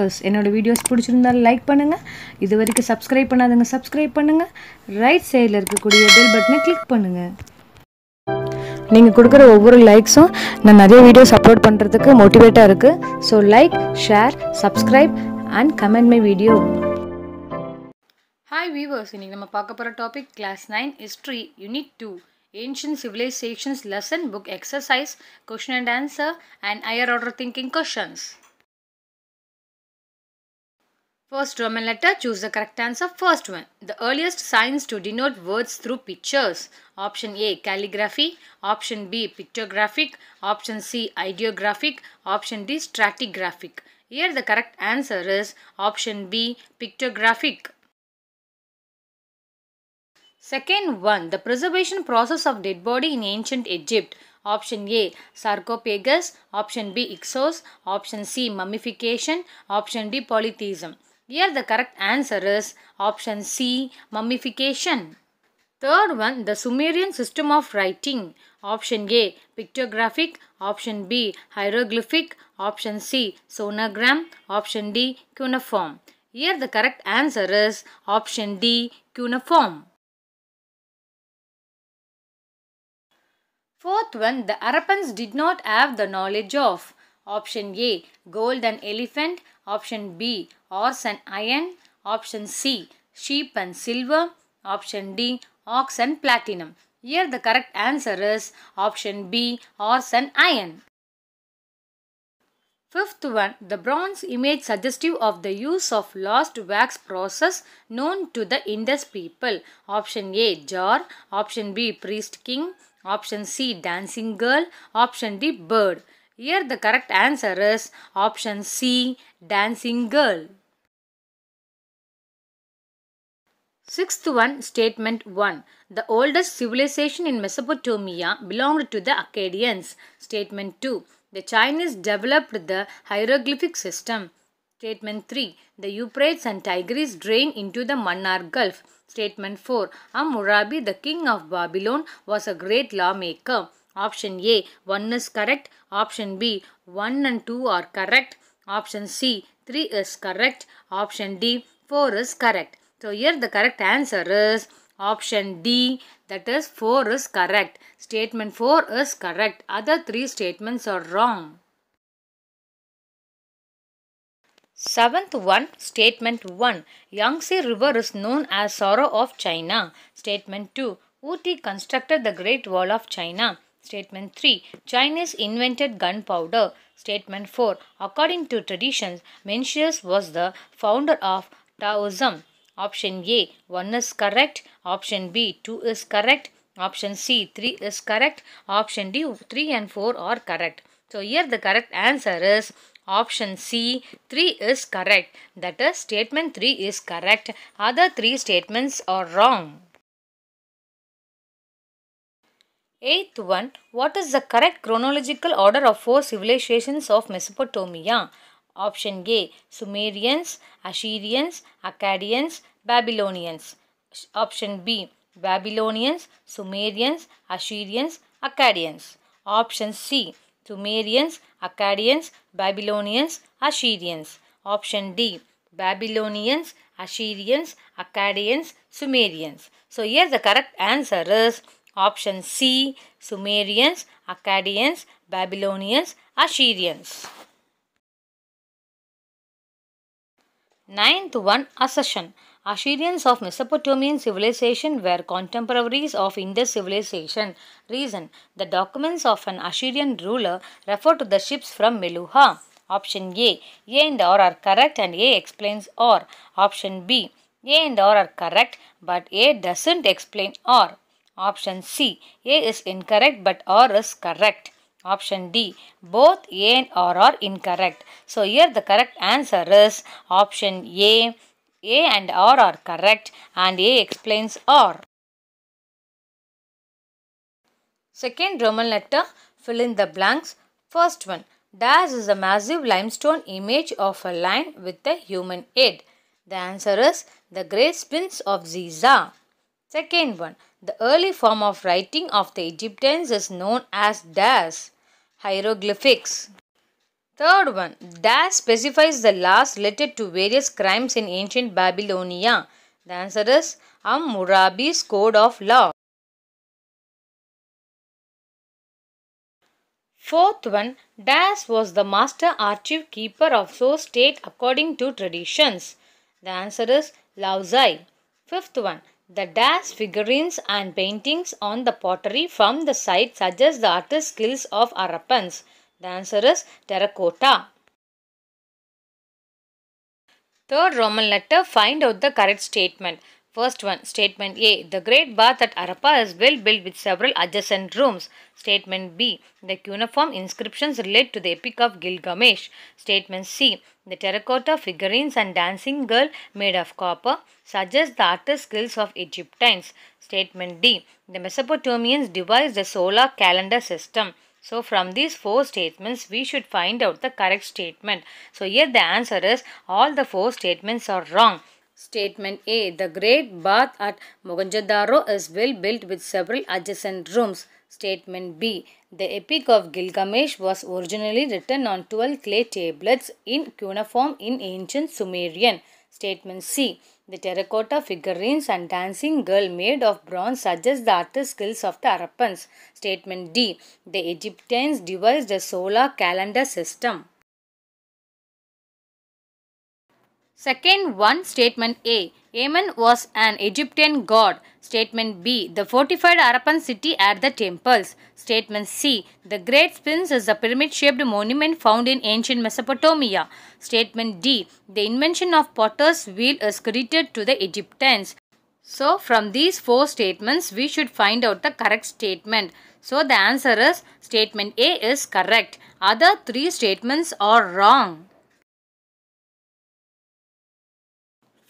Viewers என்னோடய videos பிடிச்சிருந்தால் like பண்ணுங்கள் இது வரைக்கும் சப்ஸ்கிரைப் பண்ணாதுங்க சப்ஸ்கிரைப் பண்ணுங்கள் ரைட் சைடில் இருக்கக்கூடிய பெல் பட்டனை கிளிக் பண்ணுங்கள் நீங்கள் கொடுக்குற ஒவ்வொரு லைக்ஸும் நான் நிறைய வீடியோஸ் அப்லோட் பண்ணுறதுக்கு மோட்டிவேட்டாக இருக்குது so like share subscribe and comment my video hi viewers இன்றைக்கி நம்ம பார்க்க போகிற topic class nine history unit two ancient civilisations lesson book exercise question and answer and higher order thinking questions First Roman letter, choose the correct answer. First one, the earliest signs to denote words through pictures. Option A, calligraphy. Option B, pictographic. Option C, ideographic. Option D, stratigraphic. Here the correct answer is option B, pictographic. Second one, the preservation process of dead body in ancient Egypt. Option A, sarcophagus. Option B, ixos. Option C, mummification. Option D, polytheism. Here the correct answer is option C mummification. Third one the Sumerian system of writing. Option A pictographic, option B hieroglyphic, option C sonogram, option D cuneiform. Here the correct answer is option D cuneiform. Fourth one the Arapans did not have the knowledge of. Option A gold and elephant, Option B Horse and iron. Option C Sheep and silver. Option D Ox and platinum. Here the correct answer is option B Horse and iron. Fifth one, the bronze image suggestive of the use of lost wax process known to the Indus people. Option A, jar. Option B, priest king. Option C, dancing girl. Option D, bird. Here the correct answer is option C dancing girl. Sixth one, statement 1. The oldest civilization in Mesopotamia belonged to the Akkadians. Statement 2. The Chinese developed the hieroglyphic system. Statement 3. The Euphrates and Tigris drain into the Mannar Gulf. Statement 4. Amurabi, the king of Babylon, was a great lawmaker. Option A 1 is correct. Option B 1 and 2 are correct. Option C 3 is correct. Option D 4 is correct. So here the correct answer is option D that is 4 is correct. Statement 4 is correct. Other 3 statements are wrong. Seventh one, statement 1. Yangtze River is known as Sorrow of China. Statement 2. Uti constructed the Great Wall of China. Statement 3. Chinese invented gunpowder. Statement 4. According to traditions, Mencius was the founder of Taoism. Option A. 1 is correct. Option B. 2 is correct. Option C. 3 is correct. Option D. 3 and 4 are correct. So here the correct answer is option C. 3 is correct. That is statement 3 is correct. Other 3 statements are wrong. Eighth one, what is the correct chronological order of four civilizations of Mesopotamia? Option A Sumerians, Assyrians, Akkadians, Babylonians. Option B Babylonians, Sumerians, Assyrians, Akkadians. Option C Sumerians, Akkadians, Babylonians, Assyrians. Option D Babylonians, Assyrians, Akkadians, Sumerians. So here the correct answer is Option C Sumerians, Akkadians, Babylonians, Assyrians. Ninth one assertion: Assyrians of Mesopotamian civilization were contemporaries of Indus civilization. Reason The documents of an Assyrian ruler refer to the ships from Meluha. Option A A and R are correct and A explains R. Option B A and R are correct but A doesn't explain R. Option C. A is incorrect but R is correct. Option D. Both A and R are incorrect. So here the correct answer is option A. A and R are correct and A explains R. Second Roman letter, fill in the blanks. First one, Das is a massive limestone image of a lion with a human head. The answer is the great sphinx of Giza. Second one, the early form of writing of the Egyptians is known as das, hieroglyphics. Third one, das specifies the laws related to various crimes in ancient Babylonia. The answer is Hammurabi's Code of Law. Fourth one, Das was the master archive keeper of so state according to traditions. The answer is Lauzai. Fifth one, the dash figurines and paintings on the pottery from the site suggest the artist skills of Arapans, The answer is terracotta. Third Roman letter, find out the correct statement. First one, statement A. The great bath at Arapa is well built with several adjacent rooms. Statement B. The cuneiform inscriptions relate to the epic of Gilgamesh. Statement C. The terracotta figurines and dancing girl made of copper suggest the art skills of Egyptians. Statement D. The Mesopotamians devised the solar calendar system. So from these four statements, we should find out the correct statement. So here the answer is all the four statements are wrong. Statement A. The great bath at Mohenjo-daro is well built with several adjacent rooms. Statement B. The Epic of Gilgamesh was originally written on 12 clay tablets in cuneiform in ancient Sumerian. Statement C. The terracotta figurines and dancing girl made of bronze suggest the artist skills of the Arapans. Statement D. The Egyptians devised a solar calendar system. Second one, statement A. Amen was an Egyptian god. Statement B. The fortified Arapan city at the temples. Statement C. The Great Sphinx is a pyramid-shaped monument found in ancient Mesopotamia. Statement D. The invention of potter's wheel is credited to the Egyptians. So, from these four statements, we should find out the correct statement. So, the answer is statement A is correct. Other three statements are wrong.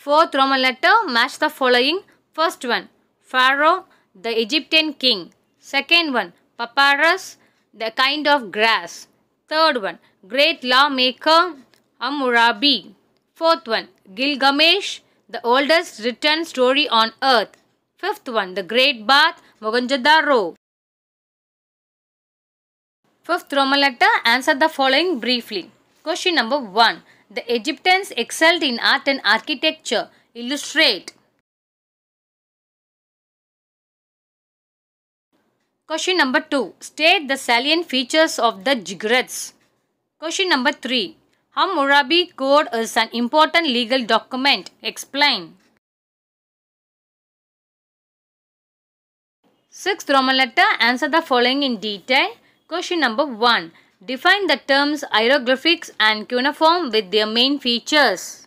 Fourth Roman letter, match the following. First one, Pharaoh, the Egyptian king. Second one, Papyrus, the kind of grass. Third one, great lawmaker, Hammurabi. Fourth one, Gilgamesh, the oldest written story on earth. Fifth one, the great bath, Mohenjo-daro. Fifth Roman letter, answer the following briefly. Question number 1. The Egyptians excelled in art and architecture. Illustrate. Question number 2. State the salient features of the ziggurats. Question number 3. Hammurabi Code is an important legal document. Explain. 6th Roman letter. Answer the following in detail. Question number 1. Define the terms hieroglyphics and cuneiform with their main features.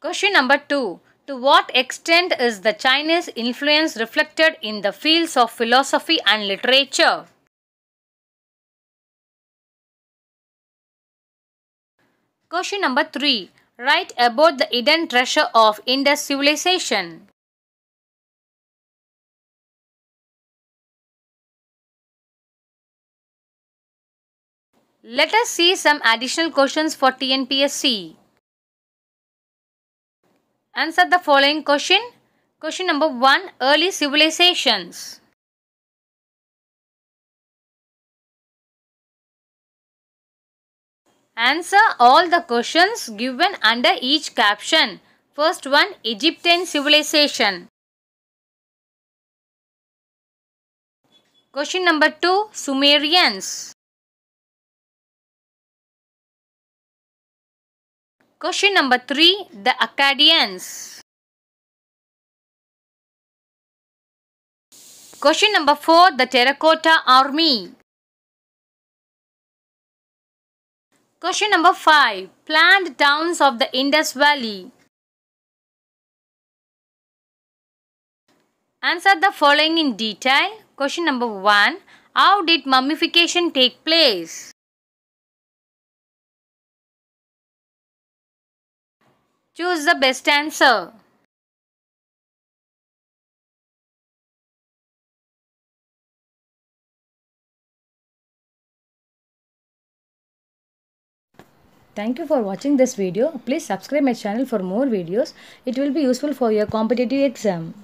Question number 2. To what extent is the Chinese influence reflected in the fields of philosophy and literature? Question number 3. Write about the hidden treasure of Indus civilization. Let us see some additional questions for TNPSC. Answer the following question. Question number 1. Early civilizations. Answer all the questions given under each caption. First one Egyptian civilization. Question number 2 Sumerians. Question number 3 The Akkadians. Question number 4 The Terracotta Army. Question number 5 Planned towns of the Indus Valley. Answer the following in detail. Question number 1 How did mummification take place? Choose the best answer. Thank you for watching this video. Please subscribe my channel for more videos. It will be useful for your competitive exam.